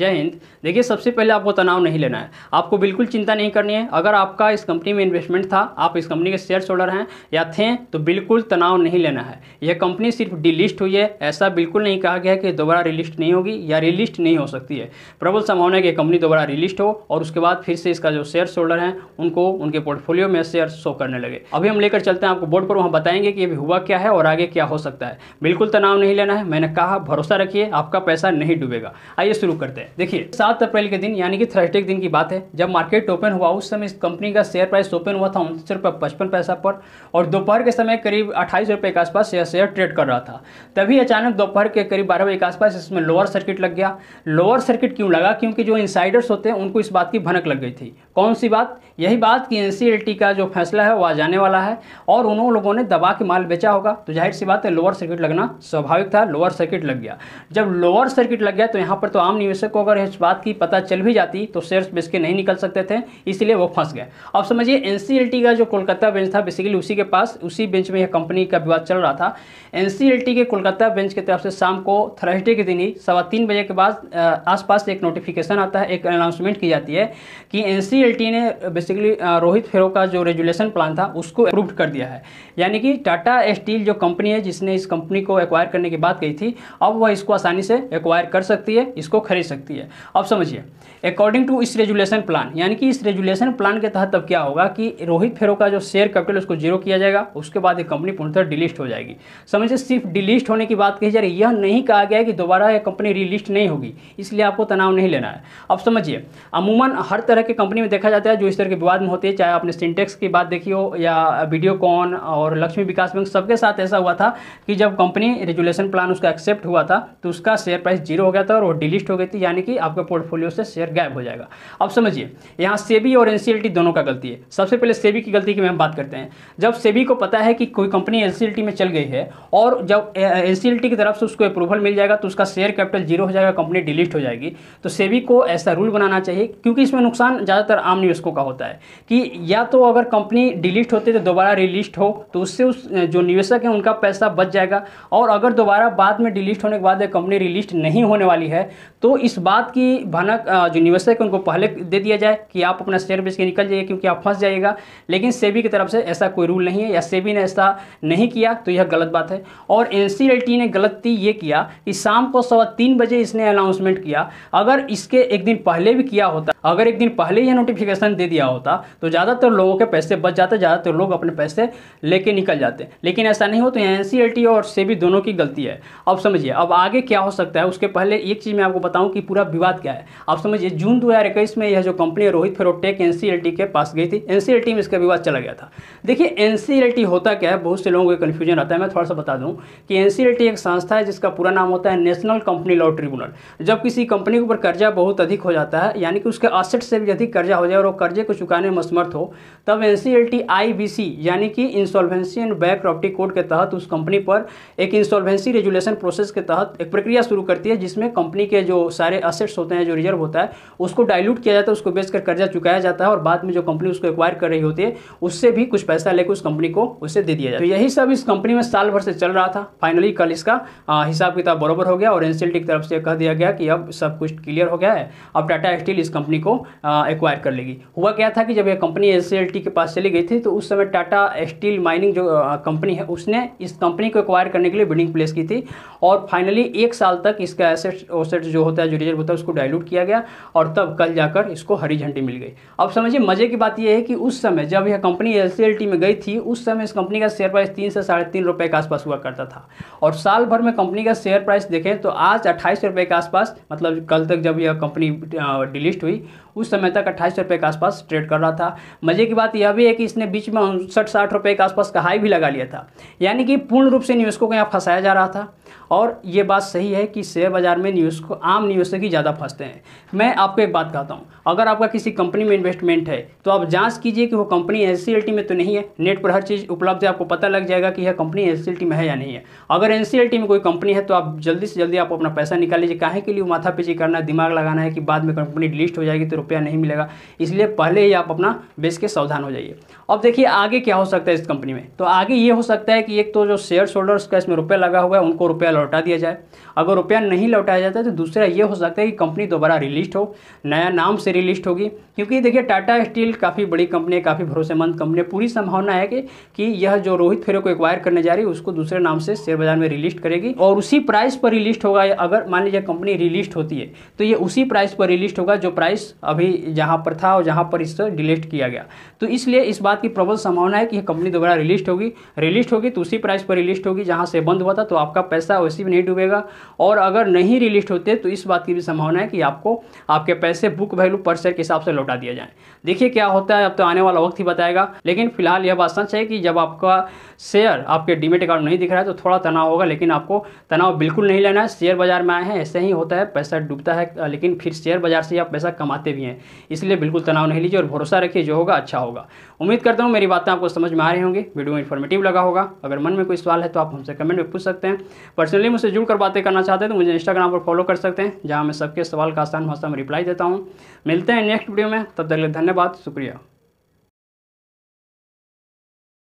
जय हिंद देखिए सबसे पहले आपको तनाव नहीं लेना है आपको बिल्कुल चिंता नहीं करनी है अगर आपका इस कंपनी में इन्वेस्टमेंट था आप इस कंपनी के शेयर होल्डर हैं या थे तो बिल्कुल तनाव नहीं लेना है यह कंपनी सिर्फ डिलिस्ट हुई है ऐसा बिल्कुल नहीं कहा गया कि दोबारा रिलिस्ट नहीं होगी या रिलिस्ट नहीं हो सकती है प्रबल संभावना है कि कंपनी दोबारा रिलिस्ट हो और उसके बाद फिर से इसका जो शेयर होल्डर हैं उनको उनके पोर्टफोलियो में शेयर शो करने लगे अभी हम लेकर चलते हैं आपको बोर्ड पर वहाँ बताएंगे कि अभी हुआ क्या है और आगे क्या हो सकता है बिल्कुल तनाव नहीं लेना है मैंने कहा भरोसा रखिए आपका पैसा नहीं डूबेगा आइए शुरू करते हैं देखिए सात अप्रैल के दिन यानी कि थर्सडे के दिन की बात है जब मार्केट ओपन हुआ उस समय इस कंपनी का शेयर प्राइस ओपन हुआ था उनतीस रुपये पचपन पैसा पर और दोपहर के समय करीब अट्ठाईस रुपये के आसपास शेयर शेयर ट्रेड कर रहा था तभी अचानक दोपहर के करीब बारह बजे के आसपास इसमें लोअर सर्किट लग गया लोअर सर्किट क्यों लगा क्योंकि जो इंसाइडर्स होते हैं उनको इस बात की भनक लग गई थी कौन सी बात यही बात कि एन का जो फैसला है वो आ जाने वाला है और उन लोगों ने दबा के माल बेचा होगा तो जाहिर सी बात है लोअर सर्किट लगना स्वाभाविक था लोअर सर्किट लग गया जब लोअर सर्किट लग गया तो यहाँ पर तो आम निवेशक निवेशक को अगर इस बात की पता चल भी जाती तो शेयर्स बेच के नहीं निकल सकते थे इसलिए वो फंस गए अब समझिए एन का जो कोलकाता बेंच था बेसिकली उसी के पास उसी बेंच में यह कंपनी का विवाद चल रहा था एन के कोलकाता बेंच की तरफ से शाम को थर्सडे के दिन ही सवा तीन बजे के बाद आसपास एक नोटिफिकेशन आता है एक अनाउंसमेंट की जाती है कि एन ने बेसिकली रोहित फेरो का जो रेजुलेशन प्लान था उसको अप्रूव कर दिया है यानी कि टाटा स्टील जो कंपनी है जिसने इस कंपनी को एक्वायर करने की बात कही थी अब वह इसको आसानी से एक्वायर कर सकती है इसको खरीद सकती सकती है अब समझिए अकॉर्डिंग टू इस रेजुलेशन प्लान यानी कि इस रेजुलेशन प्लान के तहत अब क्या होगा कि रोहित फेरो का जो शेयर कैपिटल उसको जीरो किया जाएगा उसके बाद ये कंपनी पूर्णतः डिलीस्ट हो जाएगी समझिए सिर्फ डिलीस्ट होने की बात कही जा रही यह नहीं कहा गया कि दोबारा यह कंपनी रिलिस्ट नहीं होगी इसलिए आपको तनाव नहीं लेना है अब समझिए अमूमन हर तरह की कंपनी में देखा जाता है जो इस तरह के विवाद में होते हैं चाहे आपने सिंटेक्स की बात देखी हो या वीडियोकॉन और लक्ष्मी विकास बैंक सबके साथ ऐसा हुआ था कि जब कंपनी रेजुलेशन प्लान उसका एक्सेप्ट हुआ था तो उसका शेयर प्राइस जीरो हो गया था और वो डिलीस्ट हो गई थी यानी कि आपके पोर्टफोलियो से शेयर गायब हो जाएगा अब समझिए यहाँ सेबी और एनसीएलटी दोनों का गलती है सबसे पहले सेबी की गलती की हम बात करते हैं जब सेबी को पता है कि कोई कंपनी एनसीएलटी में चल गई है और जब एनसीएलटी की तरफ से उसको अप्रूवल मिल जाएगा तो उसका शेयर कैपिटल जीरो हो जाएगा कंपनी डिलीट हो जाएगी तो सेबी को ऐसा रूल बनाना चाहिए क्योंकि इसमें नुकसान ज़्यादातर आम निवेशकों का होता है कि या तो अगर कंपनी डिलीट होती तो दोबारा रिलिस्ट हो तो उससे उस जो निवेशक है उनका पैसा बच जाएगा और अगर दोबारा बाद में डिलीट होने के बाद कंपनी रिलिस्ट नहीं होने वाली है तो इस बात की भनक जो निवेशक है उनको पहले दे दिया जाए कि आप अपना शेयर बेच के निकल जाइए क्योंकि आप फंस जाइएगा लेकिन सेबी की तरफ से ऐसा कोई रूल नहीं है या सेबी ने ऐसा नहीं किया तो यह गलत बात है और एन ने गलती ये किया कि शाम को सवा तीन बजे इसने अनाउंसमेंट किया अगर इसके एक दिन पहले भी किया होता अगर एक दिन पहले यह नोटिफिकेशन दे दिया होता तो ज़्यादातर लोगों के पैसे बच जाते ज़्यादातर लोग अपने पैसे लेके निकल जाते लेकिन ऐसा नहीं हो तो एन और सेबी दोनों की गलती है अब समझिए अब आगे क्या हो सकता है उसके पहले एक चीज़ मैं आपको बताऊँ कि पूरा विवाद क्या है आप समझिए जून 2021 में यह जो कंपनी रोहित फेरोटेक एन के पास गई थी एन में इसका विवाद चला गया था देखिए एन होता क्या है बहुत से लोगों को कन्फ्यूजन आता है मैं थोड़ा सा बता दूँ कि एन एक संस्था है जिसका पूरा नाम होता है नेशनल कंपनी लॉ ट्रिब्यूनल जब किसी कंपनी के ऊपर कर्जा बहुत अधिक हो जाता है यानी कि उसके असेट से भी अधिक कर्जा हो जाए और वो कर्जे को चुकाने में असमर्थ हो तब एन सी यानी कि insolvency and back property code के तहत उस कंपनी पर एक इंसॉल्वेंसी रेजुलेशन प्रोसेस के तहत एक प्रक्रिया शुरू करती है जिसमें कंपनी के जो सारे असेट्स होते हैं जो रिजर्व होता है उसको डायल्यूट किया जाता है उसको बेचकर कर्जा चुकाया जाता है और बाद में जो कंपनी उसको एक्वायर कर रही होती है उससे भी कुछ पैसा लेकर उस कंपनी को उसे दे दिया जाता है तो यही सब इस कंपनी में साल भर से चल रहा था फाइनली कल इसका हिसाब किताब बराबर हो गया और एनसीएलटी की तरफ से कह दिया गया कि अब सब कुछ क्लियर हो गया है अब टाटा स्टील इस कंपनी को एक्वायर कर लेगी हुआ क्या था कि जब यह कंपनी एन के पास चली गई थी तो उस समय टाटा स्टील माइनिंग जो कंपनी है उसने इस कंपनी को एक्वायर करने के लिए बिल्डिंग प्लेस की थी और फाइनली एक साल तक इसका एसेट ओसेट जो होता है जो टेम्परेचर होता है उसको डायलूट किया गया और तब कल जाकर इसको हरी झंडी मिल गई अब समझिए मजे की बात यह है कि उस समय जब यह कंपनी एल में गई थी उस समय इस कंपनी का शेयर प्राइस तीन से साढ़े तीन रुपये के आसपास हुआ करता था और साल भर में कंपनी का शेयर प्राइस देखें तो आज अट्ठाईस रुपये के आसपास मतलब कल तक जब यह कंपनी डिलिस्ट हुई उस समय तक अट्ठाईस रुपये के आसपास ट्रेड कर रहा था मजे की बात यह भी है कि इसने बीच में उनसठ साठ रुपये के आसपास का हाई भी लगा लिया था यानी कि पूर्ण रूप से निवेशकों को यहाँ फंसाया जा रहा था और ये बात सही है कि शेयर बाज़ार में न्यूज़ को आम न्यूज़ ही ज़्यादा फंसते हैं मैं आपको एक बात कहता हूँ अगर आपका किसी कंपनी में इन्वेस्टमेंट है तो आप जांच कीजिए कि वो कंपनी एन में तो नहीं है नेट पर हर चीज़ उपलब्ध है आपको पता लग जाएगा कि यह कंपनी एन में है या नहीं है अगर एन में कोई कंपनी है तो आप जल्दी से जल्दी आप अपना पैसा निकाल लीजिए काहे के लिए माथा पीछे करना है दिमाग लगाना है कि बाद में कंपनी डिलीट हो जाएगी तो रुपया नहीं मिलेगा इसलिए पहले ही आप अपना बेच के सावधान हो जाइए अब देखिए आगे क्या हो सकता है इस कंपनी में तो आगे ये हो सकता है कि एक तो जो शेयर होल्डर्स का इसमें रुपया लगा हुआ है उनको रुपया लौटा दिया जाए अगर रुपया नहीं लौटाया जाता तो दूसरा ये हो सकता है कि कंपनी दोबारा रिलिस्ट हो नया नाम से रिलिस्ट होगी क्योंकि देखिए टाटा स्टील काफ़ी बड़ी कंपनी है काफ़ी भरोसेमंद कंपनी है पूरी संभावना है कि, कि यह जो रोहित फेरे को एक्वायर करने जा रही है उसको दूसरे नाम से शेयर बाजार में रिलिस्ट करेगी और उसी प्राइस पर रिलिस्ट होगा अगर मान लीजिए कंपनी रिलिस्ट होती है तो ये उसी प्राइस पर रिलिस्ट होगा जो प्राइस अभी जहाँ पर था और जहाँ पर इससे डिलिस्ट किया गया तो इसलिए इस बात की प्रबल संभावना है कि यह कंपनी दोबारा रिलिस्ट होगी रिलिस्ट होगी तो उसी प्राइस पर रिलिस्ट होगी जहाँ से बंद हुआ था तो आपका पैसा पैसा वैसे भी नहीं डूबेगा और अगर नहीं रिलीस्ट होते तो इस बात की भी संभावना है कि आपको आपके पैसे बुक वैल्यू पर शेयर के हिसाब से लौटा दिया जाए देखिए क्या होता है अब तो आने वाला वक्त ही बताएगा लेकिन फिलहाल यह बात सच है कि जब आपका शेयर आपके डिमेट अकाउंट नहीं दिख रहा है तो थोड़ा तनाव होगा लेकिन आपको तनाव बिल्कुल नहीं लेना है शेयर बाजार में आए हैं ऐसे ही होता है पैसा डूबता है लेकिन फिर शेयर बाजार से आप पैसा कमाते भी हैं इसलिए बिल्कुल तनाव नहीं लीजिए और भरोसा रखिए जो होगा अच्छा होगा उम्मीद करता हूँ मेरी बातें आपको समझ में आ रही होंगी वीडियो में इन्फॉर्मेटिव लगा होगा अगर मन में कोई सवाल है तो आप हमसे कमेंट में पूछ सकते हैं पर्सनली मुझसे जुड़कर बातें करना चाहते हैं तो मुझे इंस्टाग्राम पर फॉलो कर सकते हैं जहाँ मैं सबके सवाल का आसान भाषा में रिप्लाई देता हूँ मिलते हैं नेक्स्ट वीडियो में तब तक धन्यवाद शुक्रिया